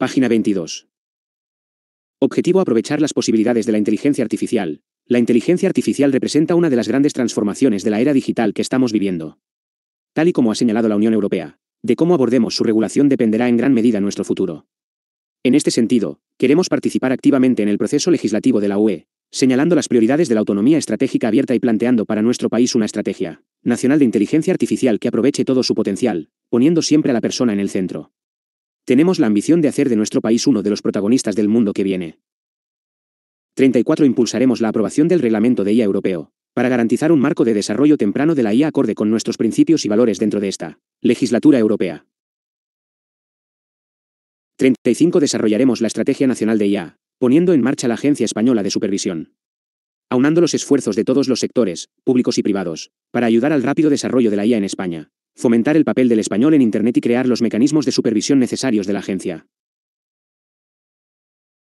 Página 22. Objetivo aprovechar las posibilidades de la inteligencia artificial. La inteligencia artificial representa una de las grandes transformaciones de la era digital que estamos viviendo. Tal y como ha señalado la Unión Europea, de cómo abordemos su regulación dependerá en gran medida nuestro futuro. En este sentido, queremos participar activamente en el proceso legislativo de la UE, señalando las prioridades de la autonomía estratégica abierta y planteando para nuestro país una estrategia nacional de inteligencia artificial que aproveche todo su potencial, poniendo siempre a la persona en el centro. Tenemos la ambición de hacer de nuestro país uno de los protagonistas del mundo que viene. 34. Impulsaremos la aprobación del reglamento de IA europeo, para garantizar un marco de desarrollo temprano de la IA acorde con nuestros principios y valores dentro de esta legislatura europea. 35. Desarrollaremos la Estrategia Nacional de IA, poniendo en marcha la Agencia Española de Supervisión. Aunando los esfuerzos de todos los sectores, públicos y privados, para ayudar al rápido desarrollo de la IA en España, fomentar el papel del español en Internet y crear los mecanismos de supervisión necesarios de la agencia.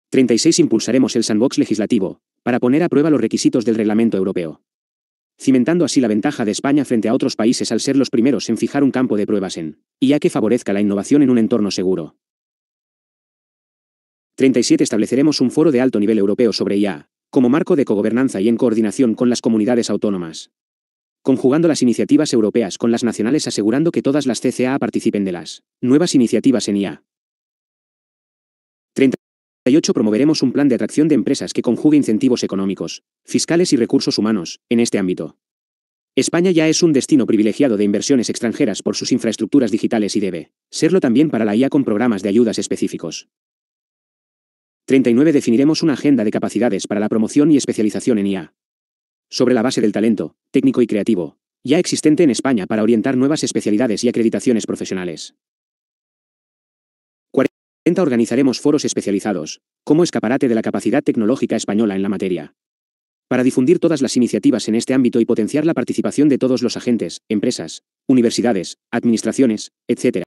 36. Impulsaremos el sandbox legislativo, para poner a prueba los requisitos del reglamento europeo. Cimentando así la ventaja de España frente a otros países al ser los primeros en fijar un campo de pruebas en IA que favorezca la innovación en un entorno seguro. 37. Estableceremos un foro de alto nivel europeo sobre IA, como marco de cogobernanza y en coordinación con las comunidades autónomas conjugando las iniciativas europeas con las nacionales asegurando que todas las CCA participen de las nuevas iniciativas en IA. 38. Promoveremos un plan de atracción de empresas que conjugue incentivos económicos, fiscales y recursos humanos, en este ámbito. España ya es un destino privilegiado de inversiones extranjeras por sus infraestructuras digitales y debe serlo también para la IA con programas de ayudas específicos. 39. Definiremos una agenda de capacidades para la promoción y especialización en IA, sobre la base del talento, técnico y creativo, ya existente en España para orientar nuevas especialidades y acreditaciones profesionales. 40. Organizaremos foros especializados, como escaparate de la capacidad tecnológica española en la materia. Para difundir todas las iniciativas en este ámbito y potenciar la participación de todos los agentes, empresas, universidades, administraciones, etc.